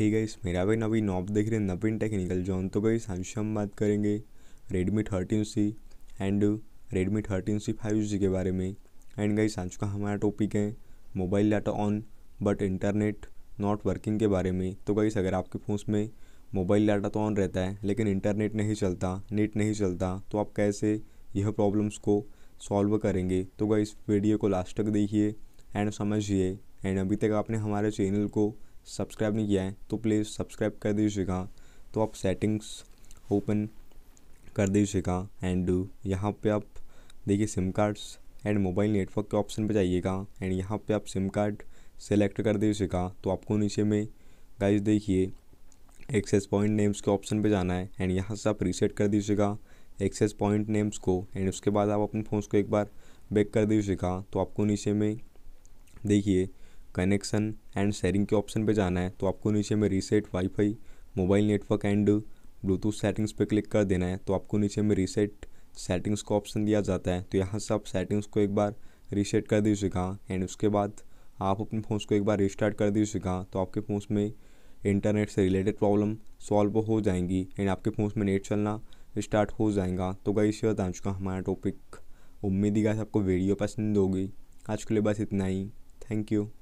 ठीक है इस मेरा भाई नवीन नॉब देख रहे हैं नवीन टेक्निकल जोन तो गई आज हम बात करेंगे Redmi thirteen C and Redmi thirteen C five G के बारे में एंड गई आज का हमारा टॉपिक है mobile data on but internet not working के बारे में तो गई अगर आपके फ़ोन में मोबाइल डाटा तो ऑन रहता है लेकिन इंटरनेट नहीं चलता नेट नहीं चलता तो आप कैसे यह प्रॉब्लम्स को सॉल्व करेंगे तो गई वीडियो को लास्ट तक देखिए एंड समझिए एंड अभी तक आपने हमारे चैनल को सब्सक्राइब नहीं किया है तो प्लीज़ सब्सक्राइब कर दीजिएगा तो आप सेटिंग्स ओपन कर दीजिएगा एंड यहाँ पे आप देखिए SIM cards and mobile network के ऑप्शन पे जाइएगा एंड यहाँ पे आप सिम कार्ड सेलेक्ट कर दीजिएगा तो आपको नीचे में गाइस देखिए एक्सेस पॉइंट नेम्स के ऑप्शन पे जाना है एंड यहाँ से आप रीसेट कर दीजिएगा एक्सेस पॉइंट नेम्स को एंड उसके बाद आप अपने फ़ोन को एक बार बैक कर दीजिएगा तो आपको नीचे में देखिए कनेक्शन एंड शेयरिंग के ऑप्शन पे जाना है तो आपको नीचे में reset WiFi mobile network and Bluetooth settings पे क्लिक कर देना है तो आपको नीचे में रीसेट सेटिंग्स का ऑप्शन दिया जाता है तो यहाँ से आप सेटिंग्स को एक बार रीसेट कर दीजिएगा एंड उसके बाद आप अपने फ़ोन को एक बार रिस्टार्ट कर दीजिएगा तो आपके फ़ोन में इंटरनेट से रिलेटेड प्रॉब्लम सॉल्व हो जाएंगी एंड आपके फ़ोन में नेट चलना स्टार्ट हो जाएगा तो गई से बता चुका हमारा टॉपिक उम्मीद ही आपको वीडियो पसंद होगी आज के लिए बस इतना ही थैंक यू